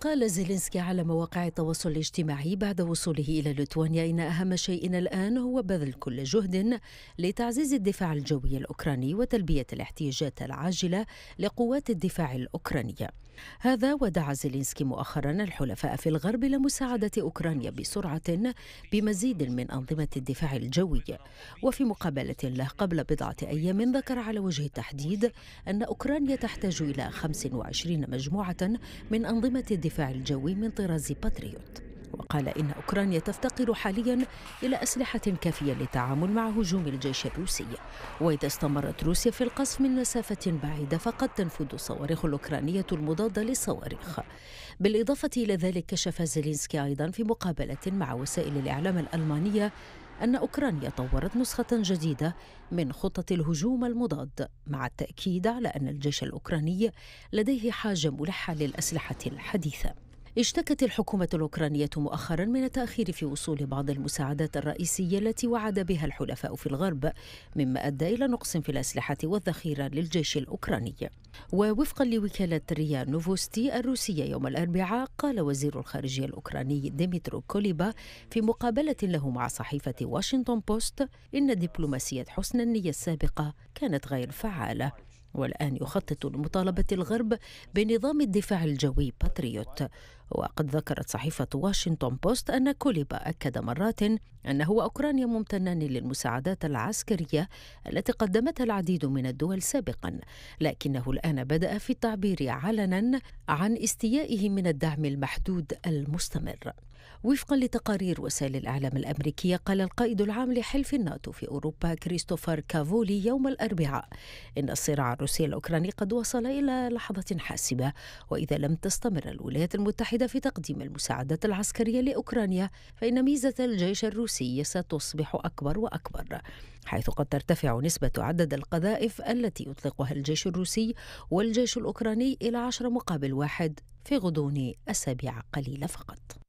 قال زيلينسكي على مواقع التواصل الاجتماعي بعد وصوله إلى ليتوانيا إن أهم شيء الآن هو بذل كل جهد لتعزيز الدفاع الجوي الأوكراني وتلبية الاحتياجات العاجلة لقوات الدفاع الأوكرانية هذا ودعا زيلينسكي مؤخرا الحلفاء في الغرب لمساعدة أوكرانيا بسرعة بمزيد من أنظمة الدفاع الجوي وفي مقابلة له قبل بضعة أيام ذكر على وجه التحديد أن أوكرانيا تحتاج إلى 25 مجموعة من أنظمة الدفاع الجوي من طراز باتريوت وقال إن أوكرانيا تفتقر حاليا إلى أسلحة كافية للتعامل مع هجوم الجيش الروسي وإذا استمرت روسيا في القصف من مسافة بعيدة فقد تنفذ الصواريخ الأوكرانية المضادة للصواريخ بالإضافة إلى ذلك كشف زيلينسكي أيضا في مقابلة مع وسائل الإعلام الألمانية أن أوكرانيا طورت نسخة جديدة من خطة الهجوم المضاد مع التأكيد على أن الجيش الأوكراني لديه حاجة ملحة للأسلحة الحديثة اشتكت الحكومة الأوكرانية مؤخرا من التأخير في وصول بعض المساعدات الرئيسية التي وعد بها الحلفاء في الغرب مما أدى إلى نقص في الأسلحة والذخيرة للجيش الأوكراني ووفقا لوكالة ريا نوفوستي الروسية يوم الأربعاء قال وزير الخارجية الأوكراني ديمترو كوليبا في مقابلة له مع صحيفة واشنطن بوست إن دبلوماسية حسن النية السابقة كانت غير فعالة والآن يخطط لمطالبة الغرب بنظام الدفاع الجوي باتريوت وقد ذكرت صحيفة واشنطن بوست أن كوليبا أكد مرات أنه وأوكرانيا ممتنان للمساعدات العسكرية التي قدمتها العديد من الدول سابقا لكنه الآن بدأ في التعبير علنا عن استيائه من الدعم المحدود المستمر وفقا لتقارير وسائل الإعلام الأمريكية قال القائد العام لحلف الناتو في أوروبا كريستوفر كافولي يوم الأربعاء إن الصراع الروسي الأوكراني قد وصل إلى لحظة حاسمة وإذا لم تستمر الولايات المتحدة المتحدة في تقديم المساعدات العسكرية لأوكرانيا فإن ميزة الجيش الروسي ستصبح أكبر وأكبر حيث قد ترتفع نسبة عدد القذائف التي يطلقها الجيش الروسي والجيش الأوكراني إلى عشر مقابل واحد في غضون أسابيع قليلة فقط